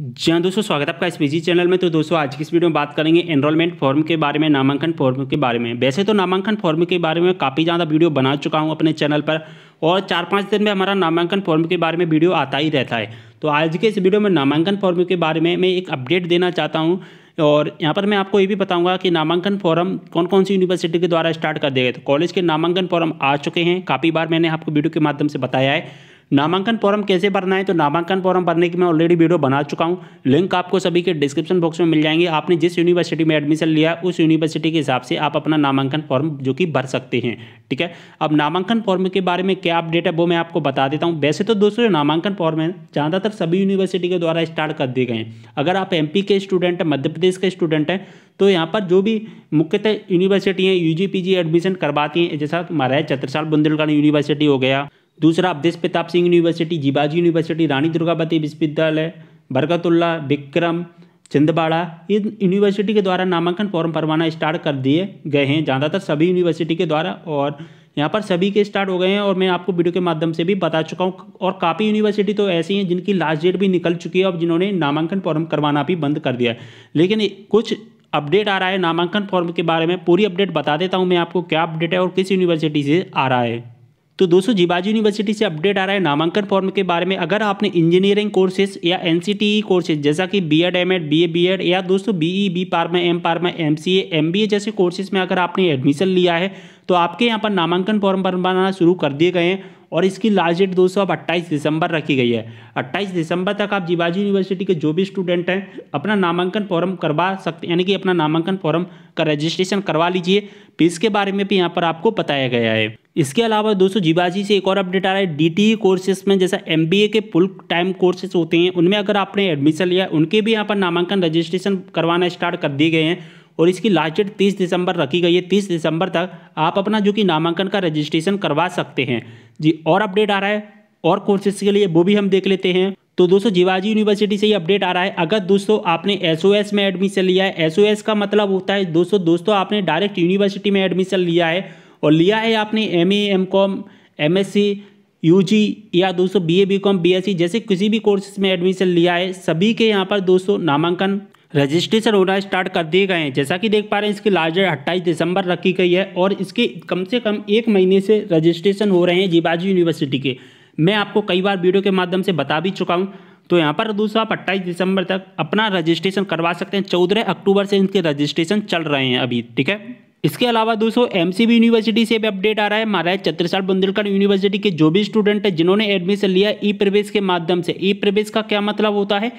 जी हाँ दोस्तों स्वागत है आपका इस पी चैनल में तो दोस्तों आज की इस वीडियो में बात करेंगे एनरोलमेंट फॉर्म के बारे में नामांकन फॉर्म के बारे में वैसे तो नामांकन फॉर्म के बारे में काफ़ी ज़्यादा वीडियो बना चुका हूँ अपने चैनल पर और चार पाँच दिन में हमारा नामांकन फॉर्म के बारे में वीडियो आता ही रहता है तो आज के इस वीडियो में नामांकन फॉर्म के बारे में मैं एक अपडेट देना चाहता हूँ और यहाँ पर मैं आपको ये भी बताऊंगा कि नामांकन फॉर्म कौन कौन सी यूनिवर्सिटी के द्वारा स्टार्ट कर दिया गया तो कॉलेज के नामांकन फॉर्म आ चुके हैं काफ़ी बार मैंने आपको वीडियो के माध्यम से बताया है नामांकन फॉर्म कैसे भरना है तो नामांकन फॉर्म भरने की मैं ऑलरेडी वीडियो बना चुका हूँ लिंक आपको सभी के डिस्क्रिप्शन बॉक्स में मिल जाएंगे आपने जिस यूनिवर्सिटी में एडमिशन लिया उस यूनिवर्सिटी के हिसाब से आप अपना नामांकन फॉर्म जो कि भर सकते हैं ठीक है अब नामांकन फॉर्म के बारे में क्या अपडेट है वो मैं आपको बता देता हूँ वैसे तो दोस्तों नामांकन फॉर्म है ज़्यादातर सभी यूनिवर्सिटी के द्वारा स्टार्ट कर दिए गए हैं अगर आप एम के स्टूडेंट हैं मध्य प्रदेश के स्टूडेंट हैं तो यहाँ पर जो भी मुख्यतः यूनिवर्सिटी हैं यू एडमिशन करवाती हैं जैसा महाराज छत्रसाल बुंदेलखंड यूनिवर्सिटी हो गया दूसरा अवधेश प्रताप सिंह यूनिवर्सिटी जीबाजी यूनिवर्सिटी रानी दुर्गावती विश्वविद्यालय बरकतुल्ला विक्रम चंदबाड़ा इन यूनिवर्सिटी के द्वारा नामांकन फॉर्म भरवाना स्टार्ट कर दिए गए हैं ज़्यादातर सभी यूनिवर्सिटी के द्वारा और यहाँ पर सभी के स्टार्ट हो गए हैं और मैं आपको वीडियो के माध्यम से भी बता चुका हूँ और काफ़ी यूनिवर्सिटी तो ऐसी हैं जिनकी लास्ट डेट भी निकल चुकी है और जिन्होंने नामांकन फॉर्म करवाना भी बंद कर दिया है लेकिन कुछ अपडेट आ रहा है नामांकन फॉर्म के बारे में पूरी अपडेट बता देता हूँ मैं आपको क्या अपडेट है और किस यूनिवर्सिटी से आ रहा है तो दोस्तों जिबाजी यूनिवर्सिटी से अपडेट आ रहा है नामांकन फॉर्म के बारे में अगर आपने इंजीनियरिंग कोर्सेज या एन कोर्सेज e जैसा कि B Ed M Ed B A B Ed या दोस्तों B E B pharma M pharma M C M B A जैसे कोर्सेज में अगर आपने एडमिशन लिया है तो आपके यहाँ पर नामांकन फॉर्म बनवाना शुरू कर दिए गए हैं और इसकी लास्ट डेट दो अब अट्ठाईस दिसंबर रखी गई है अट्ठाईस दिसंबर तक आप जीवाजी यूनिवर्सिटी के जो भी स्टूडेंट हैं अपना नामांकन फॉर्म करवा सकते यानी कि अपना नामांकन फॉर्म का रजिस्ट्रेशन करवा लीजिए फीस के बारे में भी यहाँ पर आपको बताया गया है इसके अलावा दोस्तों जीवाजी से एक और अपडेट आ रहा है डीटीई कोर्सेस e में जैसा एमबीए के फुल टाइम कोर्सेज होते हैं उनमें अगर आपने एडमिशन लिया उनके भी यहाँ पर नामांकन रजिस्ट्रेशन करवाना स्टार्ट कर दिए गए हैं और इसकी लास्ट डेट तीस दिसंबर रखी गई है तीस दिसंबर तक आप अपना जो कि नामांकन का रजिस्ट्रेशन करवा सकते हैं जी और अपडेट आ रहा है और कोर्सेज के लिए वो भी हम देख लेते हैं तो दोस्तों जीवाजी यूनिवर्सिटी से ही अपडेट आ रहा है अगर दोस्तों आपने एसओएस में एडमिशन लिया है एसओएस का मतलब होता है दोस्तों दोस्तों आपने डायरेक्ट यूनिवर्सिटी में एडमिशन लिया है और लिया है आपने M A M com M S C UG या दोस्तों बीए बीकॉम बीएससी जैसे किसी भी कोर्सेज में एडमिशन लिया है सभी के यहाँ पर दोस्तों नामांकन रजिस्ट्रेशन होना स्टार्ट कर दिए गए हैं जैसा कि देख पा रहे हैं इसकी लास्ट डेट अट्ठाईस दिसंबर रखी गई है और इसके कम से कम एक महीने से रजिस्ट्रेशन हो रहे हैं जीबाजी यूनिवर्सिटी के मैं आपको कई बार वीडियो के माध्यम से बता भी चुका हूँ तो यहाँ पर दोस्तों आप अट्ठाईस दिसंबर तक अपना रजिस्ट्रेशन करवा सकते हैं चौदह अक्टूबर से इनके रजिस्ट्रेशन चल रहे हैं अभी ठीक है इसके अलावा दोस्तों एम यूनिवर्सिटी से भी अपडेट आ रहा है महाराज छत्रसाल बुंदेलखंड यूनिवर्सिटी के जो भी स्टूडेंट हैं जिन्होंने एडमिशन लिया ई प्रवेश के माध्यम से ई प्रवेश का क्या मतलब होता है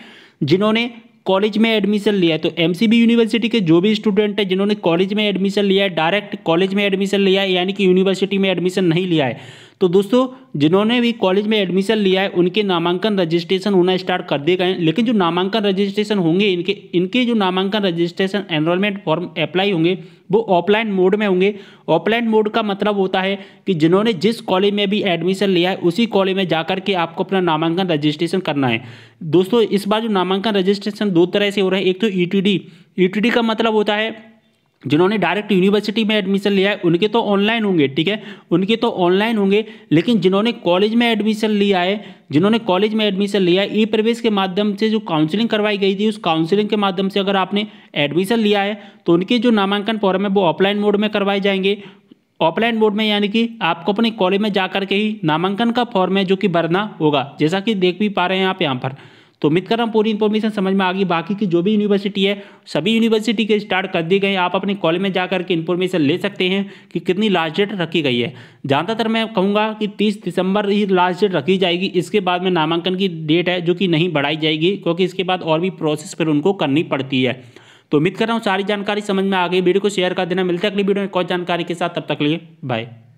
जिन्होंने कॉलेज में एडमिशन लिया है तो एम यूनिवर्सिटी के जो भी स्टूडेंट है जिन्होंने कॉलेज में एडमिशन लिया है डायरेक्ट कॉलेज में एडमिशन लिया है यानी कि यूनिवर्सिटी में एडमिशन नहीं लिया है तो दोस्तों जिन्होंने भी कॉलेज में एडमिशन लिया है उनके नामांकन रजिस्ट्रेशन होना स्टार्ट कर दिए गए लेकिन जो नामांकन रजिस्ट्रेशन होंगे इनके इनके जो नामांकन रजिस्ट्रेशन एनरोलमेंट फॉर्म अप्लाई होंगे वो ऑफलाइन मोड में होंगे ऑफलाइन मोड का मतलब होता है कि जिन्होंने जिस कॉलेज में भी एडमिशन लिया है उसी कॉलेज में जाकर के आपको अपना नामांकन रजिस्ट्रेशन करना है दोस्तों इस बार जो नामांकन रजिस्ट्रेशन दो तरह से हो रहा है एक तो ई e टी e का मतलब होता है जिन्होंने डायरेक्ट यूनिवर्सिटी में एडमिशन लिया है उनके तो ऑनलाइन होंगे ठीक है उनके तो ऑनलाइन होंगे लेकिन जिन्होंने कॉलेज में एडमिशन लिया है जिन्होंने कॉलेज में एडमिशन लिया है ई प्रवेश के माध्यम से जो काउंसलिंग करवाई गई थी उस काउंसलिंग के माध्यम से अगर आपने एडमिशन लिया है तो उनके जो नामांकन फॉर्म है वो ऑफलाइन मोड में करवाए जाएंगे ऑफलाइन मोड में यानी कि आपको अपने कॉलेज में जा के ही नामांकन का फॉर्म है जो कि भरना होगा जैसा कि देख भी पा रहे हैं आप यहाँ पर तो उम्मीद कर रहा हूँ पूरी इन्फॉर्मेशन समझ में आ गई बाकी की जो भी यूनिवर्सिटी है सभी यूनिवर्सिटी के स्टार्ट कर दी गई आप अपने कॉलेज में जा करके इन्फॉर्मेशन ले सकते हैं कि कितनी लास्ट डेट रखी गई है ज़्यादातर मैं कहूँगा कि तीस दिसंबर ही लास्ट डेट रखी जाएगी इसके बाद में नामांकन की डेट है जो कि नहीं बढ़ाई जाएगी क्योंकि इसके बाद और भी प्रोसेस फिर उनको करनी पड़ती है तो उम्मीद कर रहा हूँ सारी जानकारी समझ में आ गई वीडियो को शेयर कर देना मिलता है अगली वीडियो में कौन जानकारी के साथ तब तक लिए बाय